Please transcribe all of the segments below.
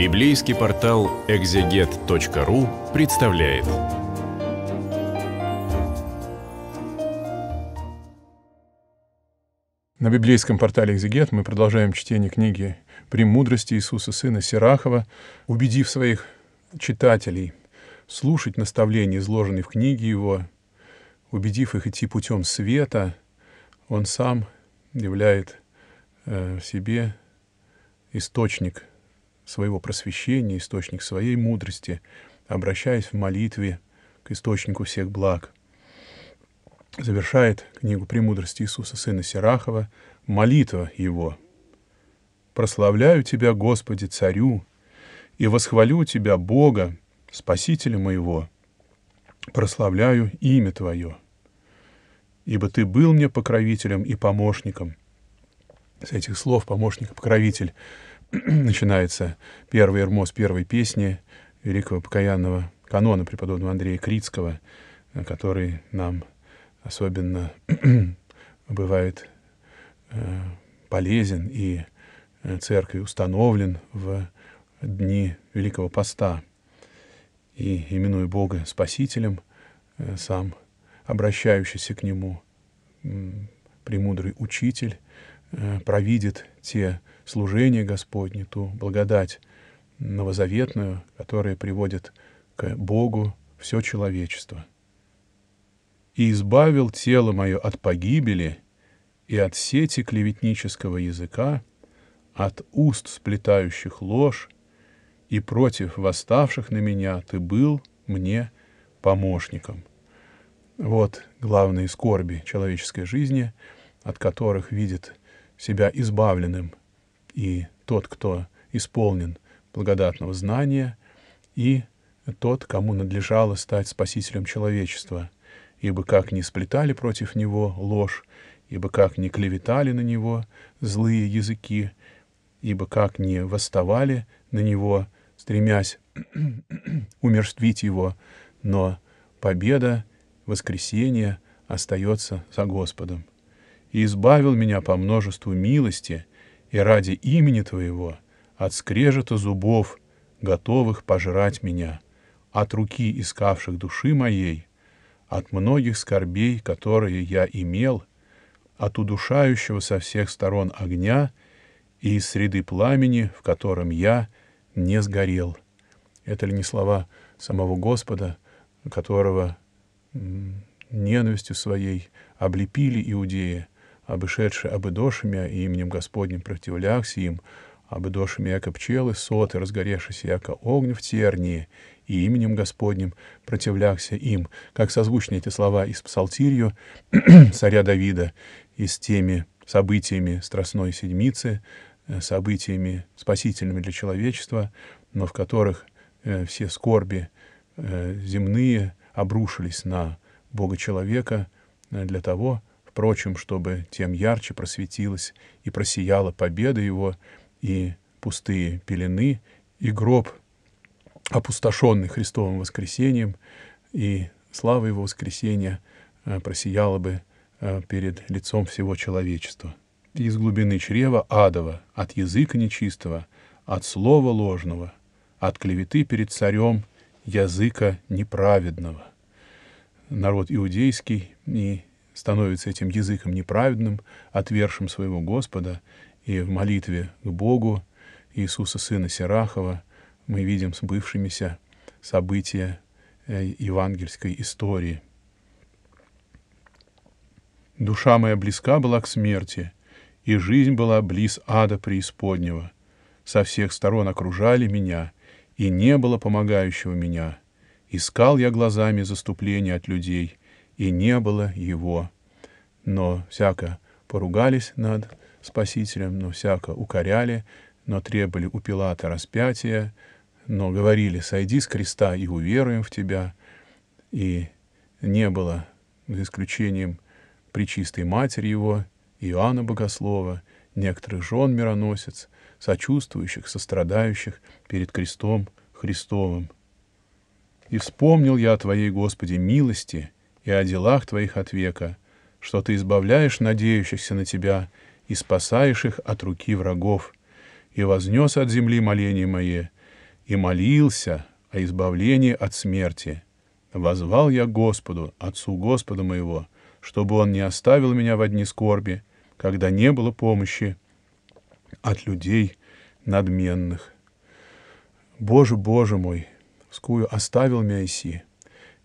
Библейский портал экзегет.ру представляет. На библейском портале «Экзегет» мы продолжаем чтение книги «Премудрости Иисуса Сына Сирахова», убедив своих читателей слушать наставления, изложенные в книге его, убедив их идти путем света, он сам являет э, в себе источник – своего просвещения, источник своей мудрости, обращаясь в молитве к источнику всех благ. Завершает книгу «Премудрости Иисуса, сына Сирахова» молитва его. «Прославляю Тебя, Господи, Царю, и восхвалю Тебя, Бога, Спасителя моего, прославляю имя Твое, ибо Ты был мне покровителем и помощником». С этих слов помощник и покровитель — начинается первый Эрмос первой песни великого покаянного канона преподобного Андрея Крицкого, э, который нам особенно бывает э, полезен и э, церкви установлен в дни Великого Поста. И, именуя Бога Спасителем, э, сам обращающийся к Нему э, премудрый Учитель э, провидит те служение Господне, ту благодать новозаветную, которая приводит к Богу все человечество. «И избавил тело мое от погибели и от сети клеветнического языка, от уст сплетающих ложь, и против восставших на меня ты был мне помощником». Вот главные скорби человеческой жизни, от которых видит себя избавленным и тот, кто исполнен благодатного знания, и тот, кому надлежало стать спасителем человечества. Ибо как не сплетали против него ложь, ибо как не клеветали на него злые языки, ибо как не восставали на него, стремясь умерствить его, но победа, воскресение остается за Господом. И избавил меня по множеству милости и ради имени Твоего, от скрежета зубов, готовых пожрать меня, от руки искавших души моей, от многих скорбей, которые я имел, от удушающего со всех сторон огня и из среды пламени, в котором я не сгорел. Это ли не слова самого Господа, которого ненавистью своей облепили иудеи, обышедши обыдошимя и а именем Господним противлягся им, обыдошими яко пчелы соты, разгоревшись яко огнь в тернии, и именем Господним противлягся им, как созвучны эти слова из псалтирью царя Давида и с теми событиями Страстной Седмицы, э, событиями спасительными для человечества, но в которых э, все скорби э, земные обрушились на Бога-человека э, для того, Впрочем, чтобы тем ярче просветилась и просияла победа его, и пустые пелены, и гроб, опустошенный Христовым воскресением, и слава его воскресения э, просияла бы э, перед лицом всего человечества. Из глубины чрева адова, от языка нечистого, от слова ложного, от клеветы перед царем языка неправедного. Народ иудейский и становится этим языком неправедным, отвершим своего Господа, и в молитве к Богу Иисуса Сына Сирахова мы видим сбывшимися события э, евангельской истории. «Душа моя близка была к смерти, и жизнь была близ ада преисподнего. Со всех сторон окружали меня, и не было помогающего меня. Искал я глазами заступления от людей, и не было его. Но всяко поругались над Спасителем, но всяко укоряли, но требовали у Пилата распятия, но говорили «сойди с креста и уверуем в тебя». И не было, за исключением Пречистой Матери его, Иоанна Богослова, некоторых жен мироносец, сочувствующих, сострадающих перед крестом Христовым. И вспомнил я о Твоей, Господи, милости — и о делах Твоих от века, что Ты избавляешь надеющихся на Тебя и спасаешь их от руки врагов. И вознес от земли моление мое, и молился о избавлении от смерти. Возвал я Господу, Отцу Господа моего, чтобы Он не оставил меня в одни скорби, когда не было помощи от людей надменных. Боже, Боже мой, вскую оставил меня Иси,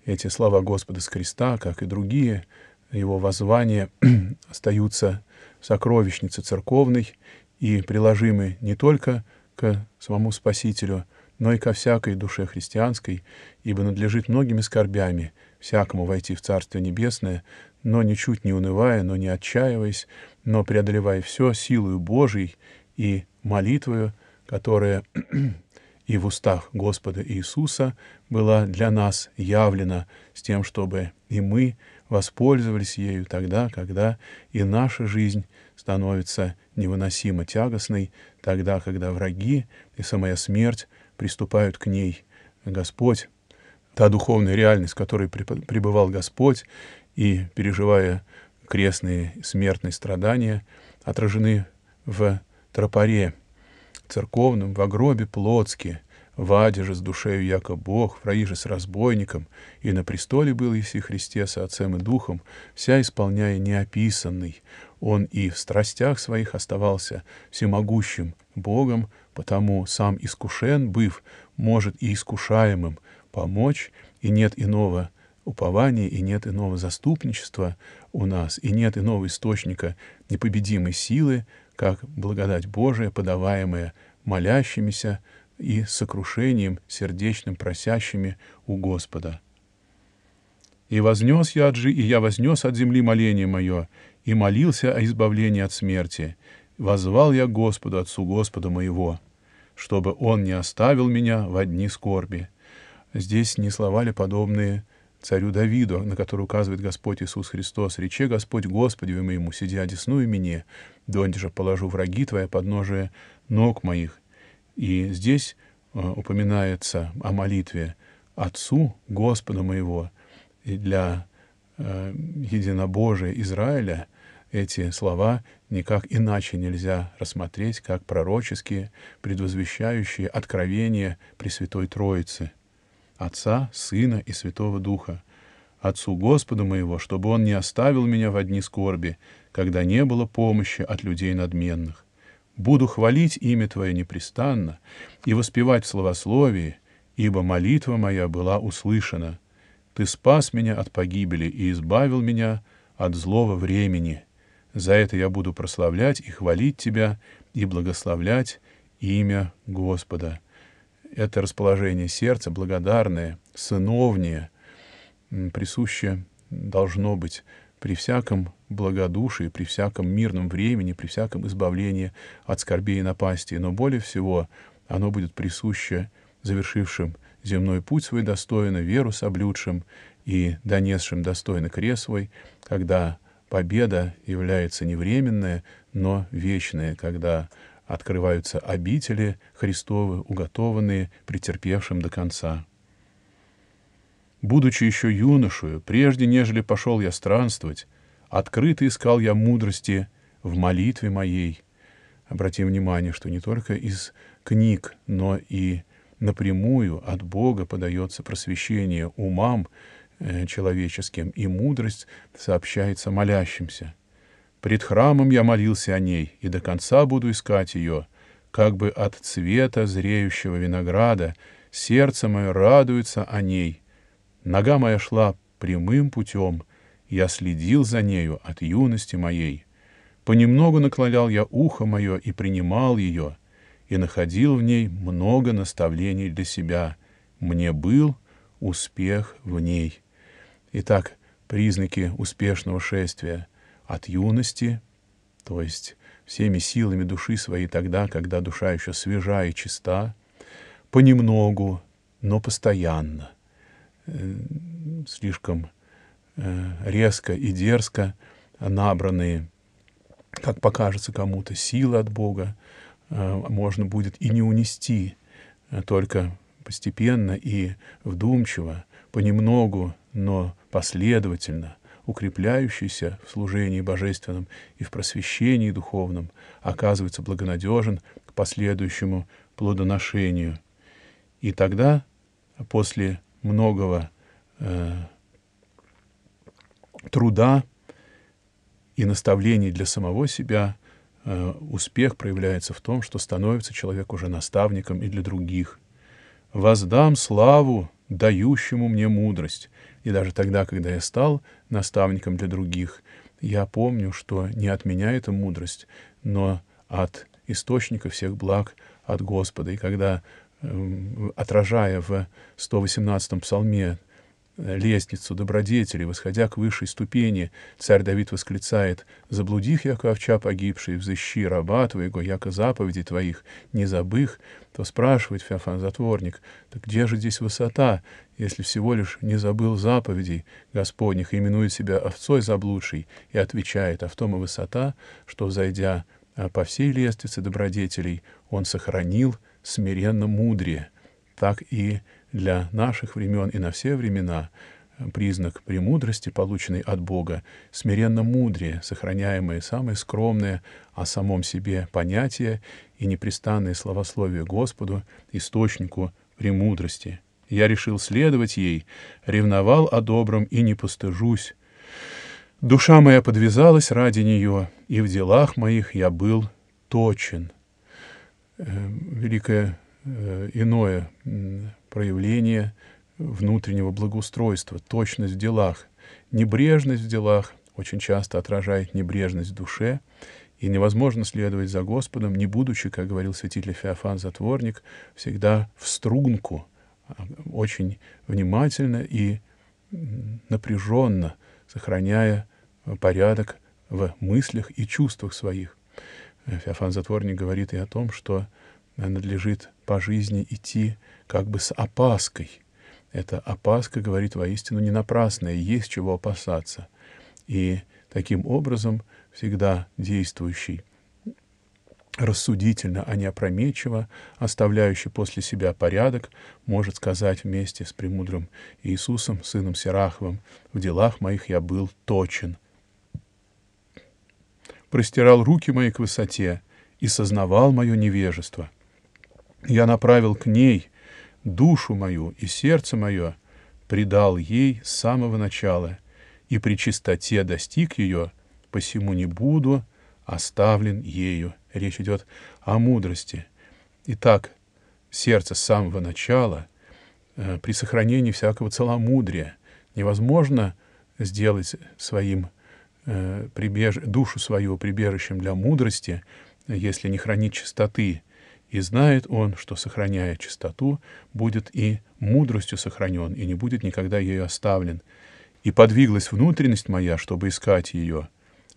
эти слова Господа с креста, как и другие его воззвания, остаются сокровищницей церковной и приложимы не только к самому Спасителю, но и ко всякой душе христианской, ибо надлежит многими скорбями всякому войти в Царство Небесное, но ничуть не унывая, но не отчаиваясь, но преодолевая все силою Божией и молитвою, которая и в устах Господа Иисуса была для нас явлена с тем, чтобы и мы воспользовались ею тогда, когда и наша жизнь становится невыносимо тягостной, тогда, когда враги и самая смерть приступают к ней. Господь, та духовная реальность, в которой пребывал Господь, и, переживая крестные смертные страдания, отражены в тропаре церковным в гробе плотски, в аде же с душею яко Бог, в Раи же с разбойником, и на престоле был Иси Христе со Отцем и Духом, вся исполняя неописанный. Он и в страстях своих оставался всемогущим Богом, потому сам искушен, быв, может и искушаемым помочь, и нет иного упования и нет иного заступничества у нас, и нет иного источника непобедимой силы, как благодать Божия, подаваемая молящимися и сокрушением сердечным просящими у Господа. «И вознес я от жи, и я вознес от земли моление мое, и молился о избавлении от смерти. Возвал я Господу, Отцу Господа моего, чтобы Он не оставил меня в одни скорби». Здесь не слова ли подобные царю Давиду, на который указывает Господь Иисус Христос. «Рече Господь Господи, Господеве моему, сидя одесную мне, донде же положу враги твоя подножие ног моих». И здесь э, упоминается о молитве «Отцу Господа моего» и для э, единобожия Израиля эти слова никак иначе нельзя рассмотреть, как пророческие, предвозвещающие откровение Пресвятой Троицы — Отца, Сына и Святого Духа, Отцу Господу моего, чтобы Он не оставил меня в одни скорби, когда не было помощи от людей надменных. Буду хвалить имя Твое непрестанно и воспевать в словословии, ибо молитва моя была услышана. Ты спас меня от погибели и избавил меня от злого времени. За это я буду прославлять и хвалить Тебя и благословлять имя Господа это расположение сердца, благодарное, сыновнее, присуще должно быть при всяком благодушии, при всяком мирном времени, при всяком избавлении от скорбей и напасти. Но более всего оно будет присуще завершившим земной путь свой достойно, веру соблюдшим и донесшим достойно крест свой, когда победа является не временная, но вечная, когда открываются обители Христовы, уготованные претерпевшим до конца. Будучи еще юношею, прежде нежели пошел я странствовать, открыто искал я мудрости в молитве моей. Обратим внимание, что не только из книг, но и напрямую от Бога подается просвещение умам э, человеческим, и мудрость сообщается молящимся. Пред храмом я молился о ней, и до конца буду искать ее. Как бы от цвета зреющего винограда сердце мое радуется о ней. Нога моя шла прямым путем, я следил за нею от юности моей. Понемногу наклонял я ухо мое и принимал ее, и находил в ней много наставлений для себя. Мне был успех в ней. Итак, признаки успешного шествия — от юности, то есть всеми силами души своей тогда, когда душа еще свежа и чиста, понемногу, но постоянно, э, слишком э, резко и дерзко набранные, как покажется кому-то, силы от Бога э, можно будет и не унести, только постепенно и вдумчиво, понемногу, но последовательно — укрепляющийся в служении божественном и в просвещении духовном, оказывается благонадежен к последующему плодоношению. И тогда, после многого э, труда и наставлений для самого себя, э, успех проявляется в том, что становится человек уже наставником и для других. «Воздам славу!» дающему мне мудрость. И даже тогда, когда я стал наставником для других, я помню, что не от меня эта мудрость, но от источника всех благ, от Господа. И когда, эм, отражая в 118-м псалме Э, лестницу добродетели, восходя к высшей ступени, царь Давид восклицает «Заблудих яко овча погибший, взыщи раба твоего, яко заповеди твоих, не забых», то спрашивает Феофан Затворник, «Так где же здесь высота, если всего лишь не забыл заповедей Господних, именует себя овцой заблудшей?» И отвечает, «А в том и высота, что, зайдя э, по всей лестнице добродетелей, он сохранил смиренно мудрее». Так и для наших времен и на все времена э, признак премудрости, полученный от Бога, смиренно мудрее, сохраняемое самое скромное о самом себе понятие и непрестанное словословия Господу, источнику премудрости. Я решил следовать ей, ревновал о добром и не постыжусь. Душа моя подвязалась ради нее, и в делах моих я был точен. Э, великое э, иное проявление внутреннего благоустройства, точность в делах. Небрежность в делах очень часто отражает небрежность в душе, и невозможно следовать за Господом, не будучи, как говорил святитель Феофан Затворник, всегда в струнку, а, очень внимательно и напряженно, сохраняя э, порядок в мыслях и чувствах своих. Э, Феофан Затворник говорит и о том, что надлежит по жизни идти как бы с опаской. Эта опаска, говорит воистину, не напрасная, есть чего опасаться. И таким образом всегда действующий рассудительно, а не опрометчиво, оставляющий после себя порядок, может сказать вместе с премудрым Иисусом, сыном Сираховым, «В делах моих я был точен». Простирал руки мои к высоте и сознавал мое невежество я направил к ней душу мою и сердце мое, предал ей с самого начала, и при чистоте достиг ее, посему не буду оставлен ею». Речь идет о мудрости. Итак, сердце с самого начала, э, при сохранении всякого целомудрия, невозможно сделать своим э, прибеж... душу свою прибежищем для мудрости, если не хранить чистоты, и знает он, что, сохраняя чистоту, будет и мудростью сохранен, и не будет никогда ею оставлен. И подвиглась внутренность моя, чтобы искать ее.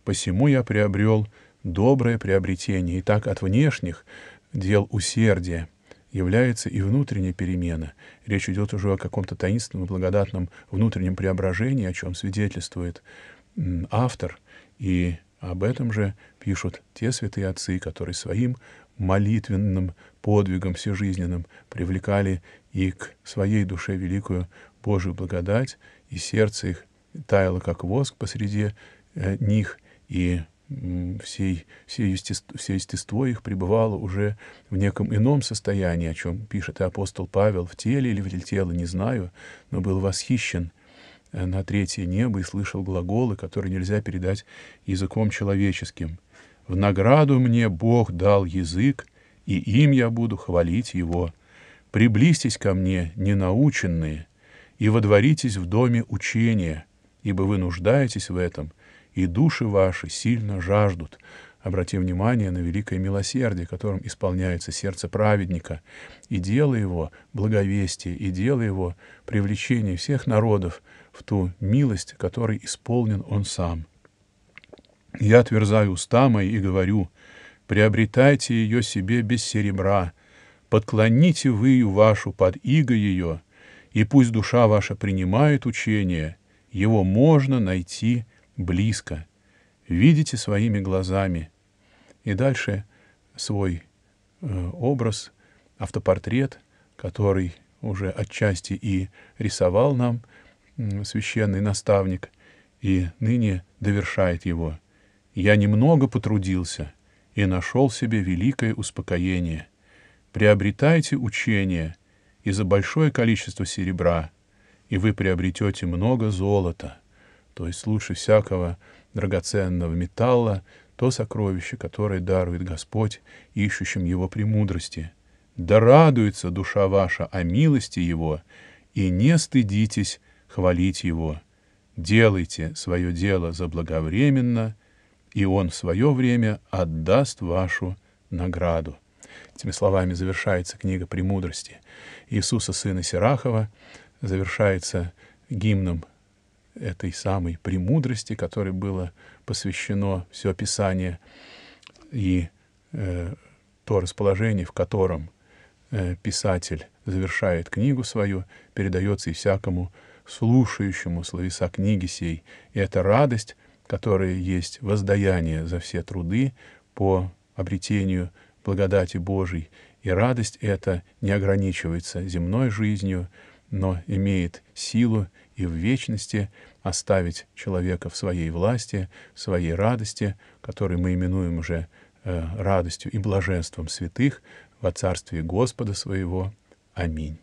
Посему я приобрел доброе приобретение. И так от внешних дел усердия является и внутренняя перемена. Речь идет уже о каком-то таинственном и благодатном внутреннем преображении, о чем свидетельствует автор. И об этом же пишут те святые отцы, которые своим молитвенным подвигом всежизненным привлекали и к своей душе великую Божию благодать, и сердце их таяло, как воск посреди э, них, и всей, все, естество, все естество их пребывало уже в неком ином состоянии, о чем пишет и апостол Павел, в теле или в теле, не знаю, но был восхищен — Э, на третье небо и слышал глаголы, которые нельзя передать языком человеческим. «В награду мне Бог дал язык, и им я буду хвалить его. Приблизьтесь ко мне, ненаученные, и водворитесь в доме учения, ибо вы нуждаетесь в этом, и души ваши сильно жаждут». Обрати внимание на великое милосердие, которым исполняется сердце праведника, и дело его благовестие, и дело его привлечение всех народов — в ту милость, которой исполнен он сам. Я отверзаю уста мои и говорю, приобретайте ее себе без серебра, подклоните вы ее вашу под иго ее, и пусть душа ваша принимает учение, его можно найти близко. Видите своими глазами. И дальше свой э, образ, автопортрет, который уже отчасти и рисовал нам – священный наставник, и ныне довершает его. «Я немного потрудился и нашел себе великое успокоение. Приобретайте учение, и за большое количество серебра, и вы приобретете много золота, то есть лучше всякого драгоценного металла, то сокровище, которое дарует Господь ищущим его премудрости. Да радуется душа ваша о милости его, и не стыдитесь хвалить его. Делайте свое дело заблаговременно, и он в свое время отдаст вашу награду. Этими словами завершается книга «Премудрости» Иисуса, сына Сирахова, завершается гимном этой самой «Премудрости», которой было посвящено все Писание и э, то расположение, в котором э, писатель завершает книгу свою, передается и всякому слушающему словеса книги сей, и эта радость, которая есть воздаяние за все труды по обретению благодати Божией, и радость эта не ограничивается земной жизнью, но имеет силу и в вечности оставить человека в своей власти, в своей радости, которую мы именуем уже э, радостью и блаженством святых во Царстве Господа своего. Аминь.